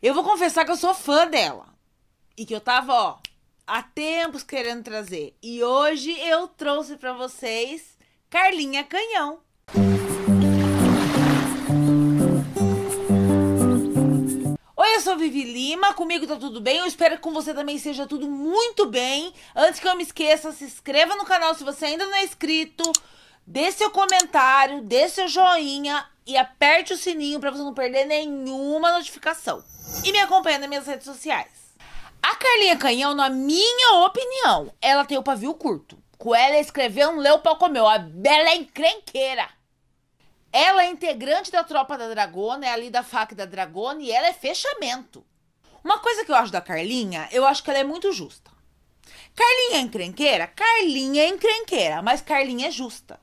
Eu vou confessar que eu sou fã dela. E que eu tava, ó, há tempos querendo trazer. E hoje eu trouxe para vocês Carlinha Canhão. Oi, eu sou Vivi Lima, comigo tá tudo bem? Eu espero que com você também seja tudo muito bem. Antes que eu me esqueça, se inscreva no canal se você ainda não é inscrito, dê seu comentário, dê seu joinha, e aperte o sininho para você não perder nenhuma notificação. E me acompanha nas minhas redes sociais. A Carlinha Canhão, na minha opinião, ela tem o pavio curto. Com ela escreveu, um leu, pau comeu. A bela é encrenqueira. Ela é integrante da tropa da Dragona, é ali da faca da Dragona e ela é fechamento. Uma coisa que eu acho da Carlinha, eu acho que ela é muito justa. Carlinha é encrenqueira? Carlinha é encrenqueira, mas Carlinha é justa.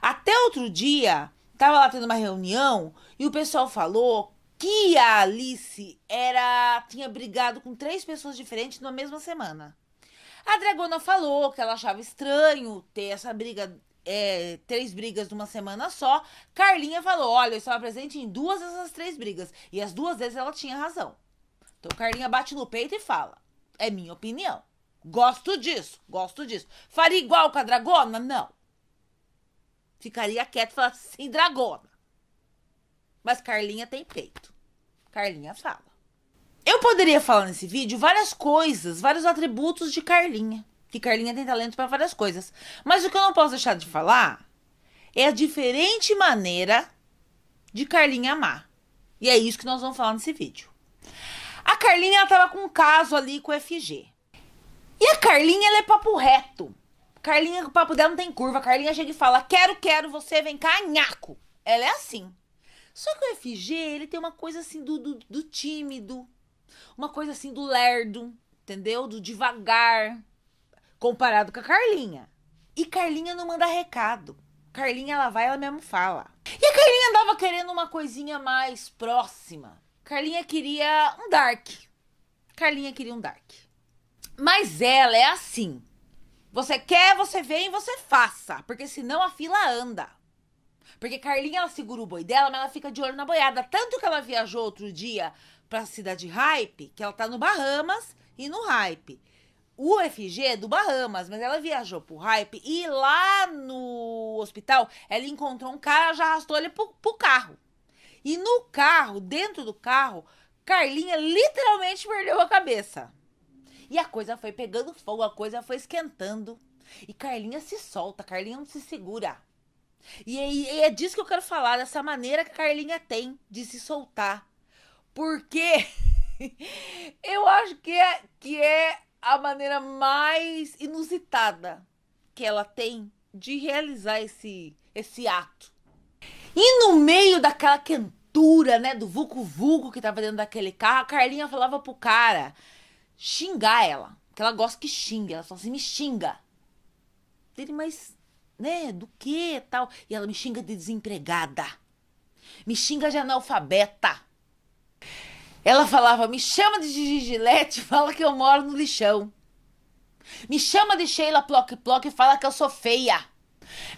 Até outro dia, Tava lá tendo uma reunião e o pessoal falou que a Alice era tinha brigado com três pessoas diferentes na mesma semana. A dragona falou que ela achava estranho ter essa briga, é, três brigas numa semana só. Carlinha falou: olha, eu estava presente em duas dessas três brigas. E as duas vezes ela tinha razão. Então Carlinha bate no peito e fala: é minha opinião. Gosto disso, gosto disso. Faria igual com a dragona? Não ficaria quieto e falasse assim, dragona. Mas Carlinha tem peito. Carlinha fala. Eu poderia falar nesse vídeo várias coisas, vários atributos de Carlinha. Que Carlinha tem talento para várias coisas. Mas o que eu não posso deixar de falar é a diferente maneira de Carlinha amar. E é isso que nós vamos falar nesse vídeo. A Carlinha, ela tava com um caso ali com o FG. E a Carlinha, ela é papo reto. Carlinha, o papo dela não tem curva. Carlinha chega e fala: Quero, quero, você vem cá, nhaco. Ela é assim. Só que o FG, ele tem uma coisa assim do, do, do tímido, uma coisa assim do lerdo, entendeu? Do devagar, comparado com a Carlinha. E Carlinha não manda recado. Carlinha, ela vai, ela mesmo fala. E a Carlinha andava querendo uma coisinha mais próxima. Carlinha queria um dark. Carlinha queria um dark. Mas ela é assim. Você quer, você vem, você faça. Porque senão a fila anda. Porque Carlinha, ela segura o boi dela, mas ela fica de olho na boiada. Tanto que ela viajou outro dia pra cidade Hype, que ela tá no Bahamas e no Hype. O FG é do Bahamas, mas ela viajou pro Hype e lá no hospital ela encontrou um cara, já arrastou ele pro, pro carro. E no carro, dentro do carro, Carlinha literalmente perdeu a cabeça. E a coisa foi pegando fogo, a coisa foi esquentando. E Carlinha se solta, Carlinha não se segura. E, e, é, e é disso que eu quero falar, dessa maneira que a Carlinha tem de se soltar. Porque eu acho que é, que é a maneira mais inusitada que ela tem de realizar esse, esse ato. E no meio daquela quentura, né, do vulco vulco que tava dentro daquele carro, a Carlinha falava pro cara: xingar ela. Porque ela gosta que xingue. Ela fala assim, me xinga. Ele, mas, né, do que tal? E ela me xinga de desempregada. Me xinga de analfabeta. Ela falava, me chama de Gigilete, fala que eu moro no lixão. Me chama de Sheila Plock Plock fala que eu sou feia.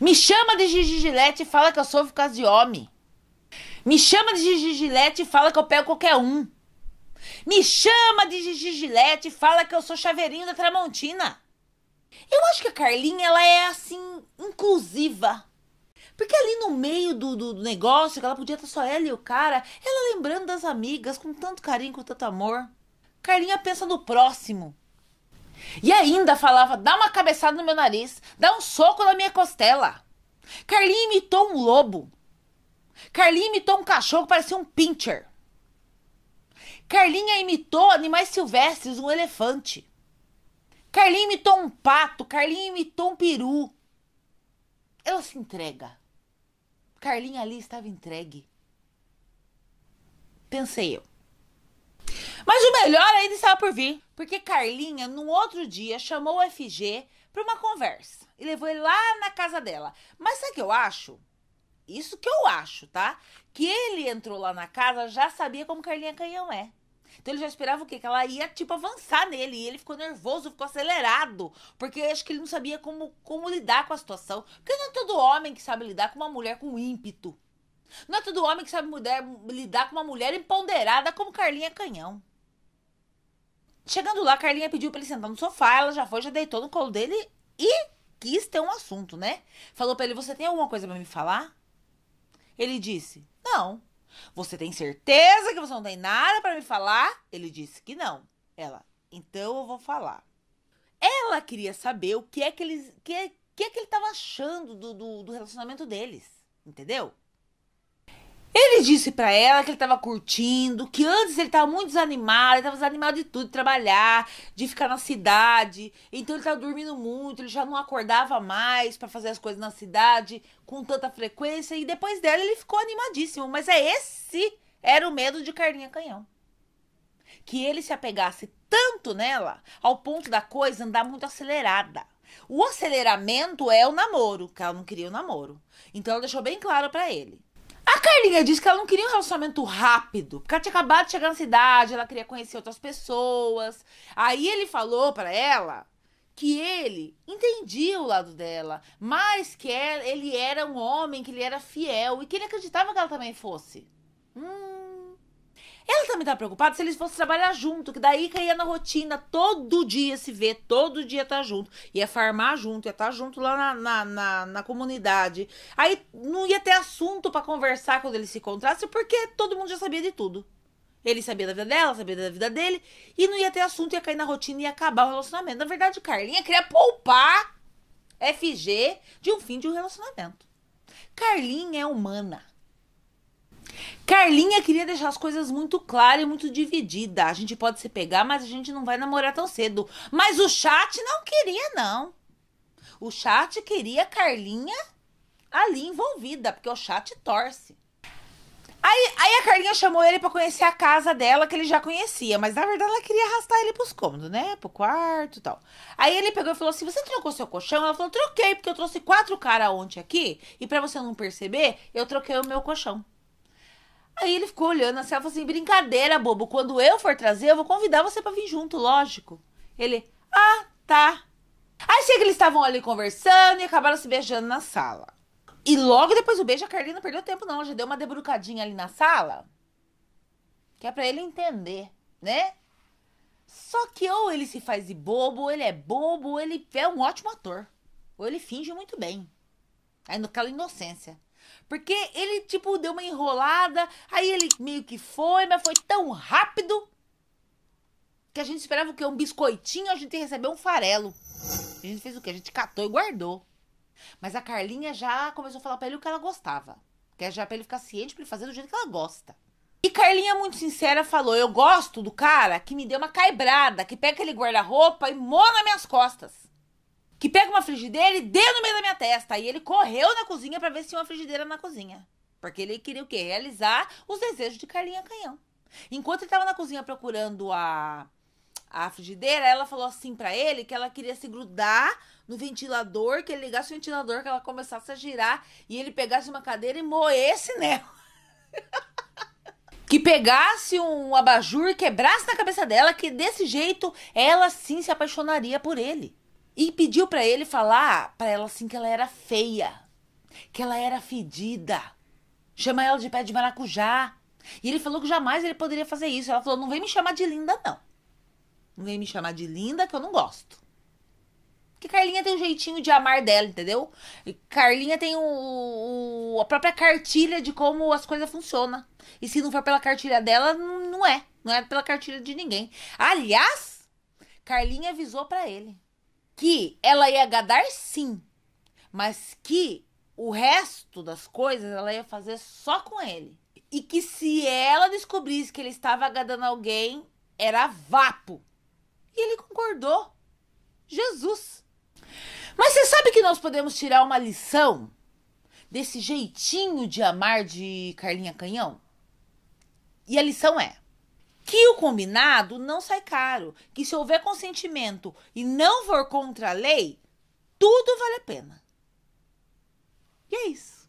Me chama de Gigilete fala que eu sou por causa de homem. Me chama de Gigilete fala que eu pego qualquer um. Me chama de Gigilete e fala que eu sou chaveirinho da Tramontina. Eu acho que a Carlinha, ela é assim, inclusiva. Porque ali no meio do, do, do negócio, que ela podia estar só ela e o cara, ela lembrando das amigas, com tanto carinho, com tanto amor. Carlinha pensa no próximo. E ainda falava, dá uma cabeçada no meu nariz, dá um soco na minha costela. Carlinha imitou um lobo. Carlinha imitou um cachorro que parecia um pincher. Carlinha imitou animais silvestres, um elefante. Carlinha imitou um pato, Carlinha imitou um peru. Ela se entrega. Carlinha ali estava entregue. Pensei eu. Mas o melhor ainda estava por vir, porque Carlinha, no outro dia, chamou o FG para uma conversa e levou ele lá na casa dela. Mas sabe o que eu acho? Isso que eu acho, tá? Que ele entrou lá na casa já sabia como Carlinha Canhão é. Então ele já esperava o quê? Que ela ia, tipo, avançar nele. E ele ficou nervoso, ficou acelerado. Porque acho que ele não sabia como, como lidar com a situação. Porque não é todo homem que sabe lidar com uma mulher com ímpeto. Não é todo homem que sabe mulher, lidar com uma mulher empoderada como Carlinha Canhão. Chegando lá, Carlinha pediu para ele sentar no sofá, ela já foi, já deitou no colo dele e quis ter um assunto, né? Falou para ele: Você tem alguma coisa para me falar? Ele disse: Não. Você tem certeza que você não tem nada para me falar? Ele disse que não. Ela, então eu vou falar. Ela queria saber o que é que ele, que, que é que ele tava achando do, do, do relacionamento deles, entendeu? Ele disse para ela que ele estava curtindo, que antes ele estava muito desanimado, ele estava desanimado de tudo, de trabalhar, de ficar na cidade. Então ele estava dormindo muito, ele já não acordava mais para fazer as coisas na cidade com tanta frequência. E depois dela ele ficou animadíssimo. Mas é esse era o medo de Carlinha Canhão. Que ele se apegasse tanto nela ao ponto da coisa andar muito acelerada. O aceleramento é o namoro, que ela não queria o namoro. Então ela deixou bem claro para ele. A Carlinha disse que ela não queria um relacionamento rápido, porque ela tinha acabado de chegar na cidade, ela queria conhecer outras pessoas. Aí ele falou para ela que ele entendia o lado dela, mas que é, ele era um homem, que ele era fiel e que ele acreditava que ela também fosse. Hum também tava preocupada se eles fossem trabalhar junto, que daí caía na rotina, todo dia se ver todo dia tá junto. Ia farmar junto, ia estar tá junto lá na, na, na, na, comunidade. Aí não ia ter assunto para conversar quando eles se encontrassem, porque todo mundo já sabia de tudo. Ele sabia da vida dela, sabia da vida dele, e não ia ter assunto, ia cair na rotina e ia acabar o relacionamento. Na verdade, Carlinha queria poupar FG de um fim de um relacionamento. Carlinha é humana. Carlinha queria deixar as coisas muito claras e muito divididas. A gente pode se pegar, mas a gente não vai namorar tão cedo. Mas o chat não queria, não. O chat queria Carlinha ali envolvida, porque o chat torce. Aí, aí a Carlinha chamou ele para conhecer a casa dela, que ele já conhecia, mas na verdade ela queria arrastar ele pros cômodos, né? Pro quarto e tal. Aí ele pegou e falou assim: Você trocou seu colchão? Ela falou: Troquei, porque eu trouxe quatro caras ontem aqui, e para você não perceber, eu troquei o meu colchão. Aí ele ficou olhando assim, ela falou assim: brincadeira, bobo, quando eu for trazer, eu vou convidar você para vir junto, lógico. Ele, ah, tá. Aí chega, eles estavam ali conversando e acabaram se beijando na sala. E logo depois do beijo, a Carlinha não perdeu tempo, não. já deu uma debrucadinha ali na sala. Que é pra ele entender, né? Só que ou ele se faz de bobo, ou ele é bobo, ou ele é um ótimo ator. Ou ele finge muito bem. Aí naquela inocência. Porque ele, tipo, deu uma enrolada, aí ele meio que foi, mas foi tão rápido que a gente esperava o quê? Um biscoitinho, a gente recebeu um farelo. A gente fez o quê? A gente catou e guardou. Mas a Carlinha já começou a falar pra ele o que ela gostava. Que é já pra ele ficar ciente, pra ele fazer do jeito que ela gosta. E Carlinha, muito sincera, falou: Eu gosto do cara que me deu uma caibrada, que pega aquele guarda-roupa e moa nas minhas costas que pega uma frigideira e deu no meio da minha testa. E ele correu na cozinha para ver se tinha uma frigideira na cozinha. Porque ele queria o quê? Realizar os desejos de Carlinha Canhão. Enquanto ele estava na cozinha procurando a, a frigideira, ela falou assim para ele que ela queria se grudar no ventilador, que ele ligasse o ventilador, que ela começasse a girar e ele pegasse uma cadeira e moesse nela. que pegasse um abajur, quebrasse na cabeça dela, que desse jeito ela sim se apaixonaria por ele. E pediu para ele falar para ela assim que ela era feia, que ela era fedida. Chama ela de pé de maracujá. E ele falou que jamais ele poderia fazer isso. Ela falou: "Não vem me chamar de linda não. Não vem me chamar de linda que eu não gosto". Porque Carlinha tem um jeitinho de amar dela, entendeu? E Carlinha tem o, o, a própria cartilha de como as coisas funcionam. E se não for pela cartilha dela, não é. Não é pela cartilha de ninguém. Aliás, Carlinha avisou para ele que ela ia agradar sim, mas que o resto das coisas ela ia fazer só com ele. E que se ela descobrisse que ele estava agradando alguém, era vapo. E ele concordou. Jesus. Mas você sabe que nós podemos tirar uma lição desse jeitinho de amar de Carlinha Canhão? E a lição é: que o combinado não sai caro, que se houver consentimento e não for contra a lei, tudo vale a pena. E é isso.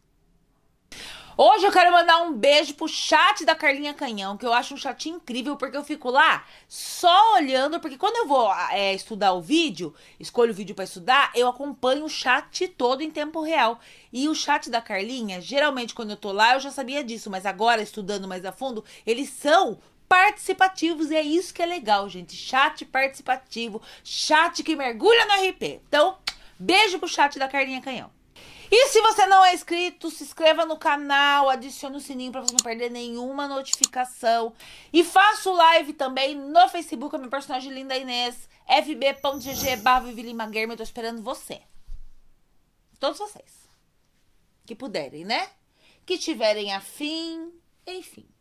Hoje eu quero mandar um beijo pro chat da Carlinha Canhão, que eu acho um chat incrível, porque eu fico lá só olhando, porque quando eu vou é, estudar o vídeo, escolho o vídeo para estudar, eu acompanho o chat todo em tempo real. E o chat da Carlinha, geralmente quando eu tô lá, eu já sabia disso, mas agora, estudando mais a fundo, eles são participativos. E é isso que é legal, gente. Chat participativo, chat que mergulha no RP. Então, beijo pro chat da Carlinha Canhão. E se você não é inscrito, se inscreva no canal, adicione o sininho para você não perder nenhuma notificação. E faço live também no Facebook, a minha personagem linda é Inês, fb.gg barra Eu tô esperando você. Todos vocês. Que puderem, né? Que tiverem afim, enfim.